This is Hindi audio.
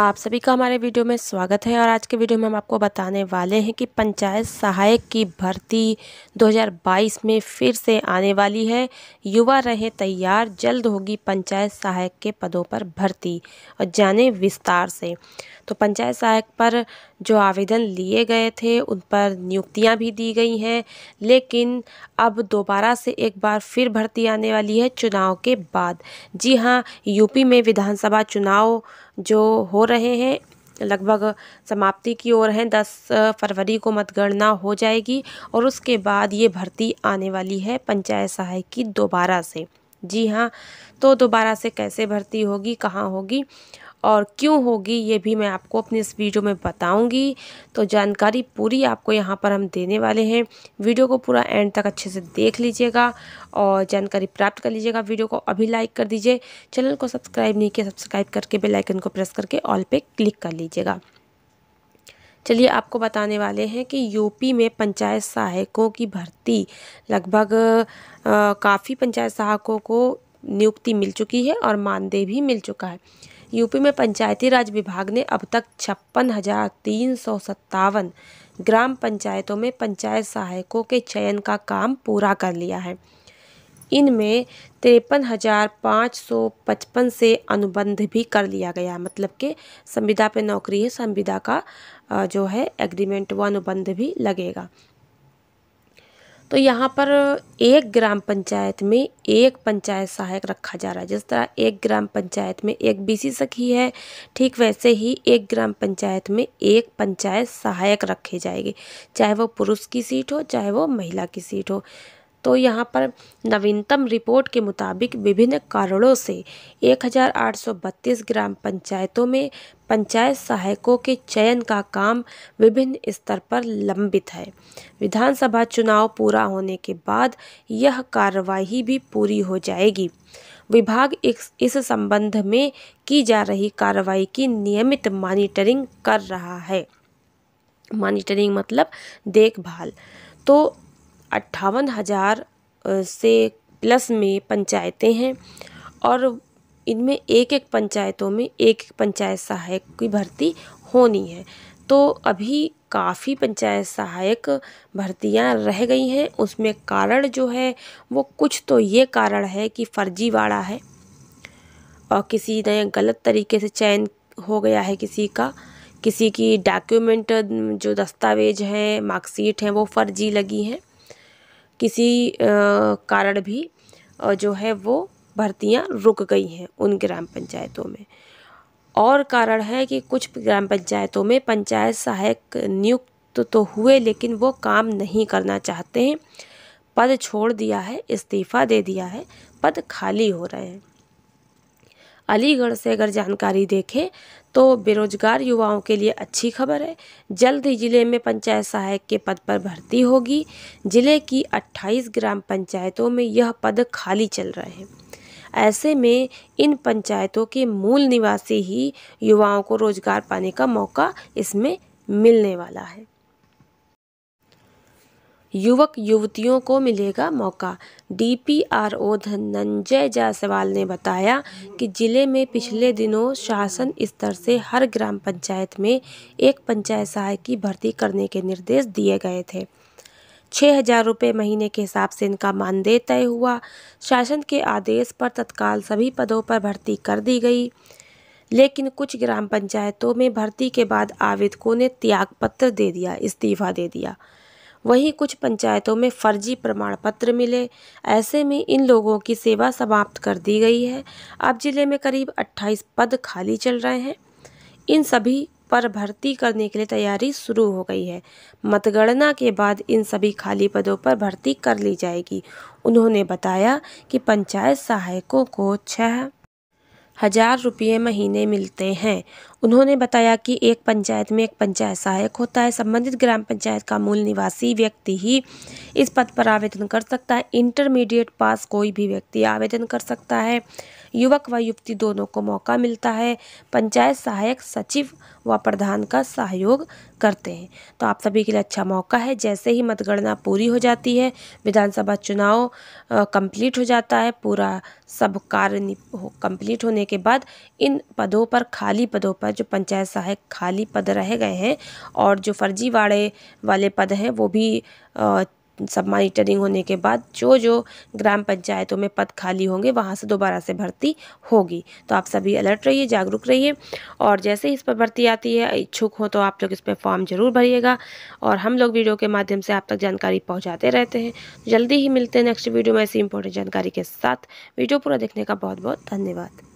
आप सभी का हमारे वीडियो में स्वागत है और आज के वीडियो में हम आपको बताने वाले हैं कि पंचायत सहायक की भर्ती 2022 में फिर से आने वाली है युवा रहे तैयार जल्द होगी पंचायत सहायक के पदों पर भर्ती और जाने विस्तार से तो पंचायत सहायक पर जो आवेदन लिए गए थे उन पर नियुक्तियां भी दी गई हैं लेकिन अब दोबारा से एक बार फिर भर्ती आने वाली है चुनाव के बाद जी हाँ यूपी में विधानसभा चुनाव जो हो रहे हैं लगभग समाप्ति की ओर हैं दस फरवरी को मतगणना हो जाएगी और उसके बाद ये भर्ती आने वाली है पंचायत सहायक की दोबारा से जी हाँ तो दोबारा से कैसे भर्ती होगी कहाँ होगी और क्यों होगी ये भी मैं आपको अपनी इस वीडियो में बताऊंगी तो जानकारी पूरी आपको यहाँ पर हम देने वाले हैं वीडियो को पूरा एंड तक अच्छे से देख लीजिएगा और जानकारी प्राप्त कर लीजिएगा वीडियो को अभी लाइक कर दीजिए चैनल को सब्सक्राइब नहीं किया सब्सक्राइब करके बेलाइकन को प्रेस करके ऑल पर क्लिक कर लीजिएगा चलिए आपको बताने वाले हैं कि यूपी में पंचायत सहायकों की भर्ती लगभग काफ़ी पंचायत सहायकों को नियुक्ति मिल चुकी है और मानदेय भी मिल चुका है यूपी में पंचायती राज विभाग ने अब तक छप्पन हजार तीन सौ सत्तावन ग्राम पंचायतों में पंचायत सहायकों के चयन का काम पूरा कर लिया है इनमें तिरपन हजार पाँच सौ पचपन से अनुबंध भी कर लिया गया मतलब कि संविदा पे नौकरी है संविदा का जो है एग्रीमेंट व अनुबंध भी लगेगा तो यहाँ पर एक ग्राम पंचायत में एक पंचायत सहायक रखा जा रहा है जिस तरह एक ग्राम पंचायत में एक बीसी सखी है ठीक वैसे ही एक ग्राम पंचायत में एक पंचायत सहायक रखे जाएंगे चाहे वो पुरुष की सीट हो चाहे वो महिला की सीट हो तो यहाँ पर नवीनतम रिपोर्ट के मुताबिक विभिन्न कारणों से 1832 ग्राम पंचायतों में पंचायत सहायकों के चयन का काम विभिन्न स्तर पर लंबित है विधानसभा चुनाव पूरा होने के बाद यह कार्यवाही भी पूरी हो जाएगी विभाग इस संबंध में की जा रही कार्रवाई की नियमित मॉनिटरिंग कर रहा है मॉनिटरिंग मतलब देखभाल तो अट्ठावन हज़ार से प्लस में पंचायतें हैं और इनमें एक एक पंचायतों में एक एक पंचायत सहायक की भर्ती होनी है तो अभी काफ़ी पंचायत सहायक भर्तियां रह गई हैं उसमें कारण जो है वो कुछ तो ये कारण है कि फर्जीवाड़ा है और किसी ने गलत तरीके से चयन हो गया है किसी का किसी की डॉक्यूमेंट जो दस्तावेज हैं मार्कशीट हैं वो फर्जी लगी हैं किसी कारण भी जो है वो भर्तियाँ रुक गई हैं उन ग्राम पंचायतों में और कारण है कि कुछ ग्राम पंचायतों में पंचायत सहायक नियुक्त तो हुए लेकिन वो काम नहीं करना चाहते हैं पद छोड़ दिया है इस्तीफ़ा दे दिया है पद खाली हो रहे हैं अलीगढ़ से अगर जानकारी देखें तो बेरोजगार युवाओं के लिए अच्छी खबर है जल्द ही ज़िले में पंचायत सहायक के पद पर भर्ती होगी ज़िले की 28 ग्राम पंचायतों में यह पद खाली चल रहे हैं ऐसे में इन पंचायतों के मूल निवासी ही युवाओं को रोजगार पाने का मौका इसमें मिलने वाला है युवक युवतियों को मिलेगा मौका डीपीआरओ धनंजय जायसवाल ने बताया कि जिले में पिछले दिनों शासन स्तर से हर ग्राम पंचायत में एक पंचायत सहायक की भर्ती करने के निर्देश दिए गए थे छः हजार रुपये महीने के हिसाब से इनका मानदेय तय हुआ शासन के आदेश पर तत्काल सभी पदों पर भर्ती कर दी गई लेकिन कुछ ग्राम पंचायतों में भर्ती के बाद आवेदकों ने त्यागपत्र दे दिया इस्तीफा दे दिया वहीं कुछ पंचायतों में फर्जी प्रमाण पत्र मिले ऐसे में इन लोगों की सेवा समाप्त कर दी गई है अब जिले में करीब 28 पद खाली चल रहे हैं इन सभी पर भर्ती करने के लिए तैयारी शुरू हो गई है मतगणना के बाद इन सभी खाली पदों पर भर्ती कर ली जाएगी उन्होंने बताया कि पंचायत सहायकों को छः हजार रुपये महीने मिलते हैं उन्होंने बताया कि एक पंचायत में एक पंचायत सहायक होता है संबंधित ग्राम पंचायत का मूल निवासी व्यक्ति ही इस पद पर आवेदन कर सकता है इंटरमीडिएट पास कोई भी व्यक्ति आवेदन कर सकता है युवक व युवती दोनों को मौका मिलता है पंचायत सहायक सचिव व प्रधान का सहयोग करते हैं तो आप सभी के लिए अच्छा मौका है जैसे ही मतगणना पूरी हो जाती है विधानसभा चुनाव कंप्लीट हो जाता है पूरा सब कार्य कंप्लीट होने के बाद इन पदों पर खाली पदों पर पर जो पंचायत सहायक खाली पद रह गए हैं और जो फर्जीवाड़े वाले पद हैं वो भी आ, सब मॉनिटरिंग होने के बाद जो जो ग्राम पंचायतों में पद खाली होंगे वहाँ से दोबारा से भर्ती होगी तो आप सभी अलर्ट रहिए जागरूक रहिए और जैसे ही इस पर भर्ती आती है इच्छुक हो तो आप लोग इस पर फॉर्म ज़रूर भरिएगा और हम लोग वीडियो के माध्यम से आप तक जानकारी पहुँचाते रहते हैं जल्दी ही मिलते हैं नेक्स्ट वीडियो में ऐसी इंपॉर्टेंट जानकारी के साथ वीडियो पूरा देखने का बहुत बहुत धन्यवाद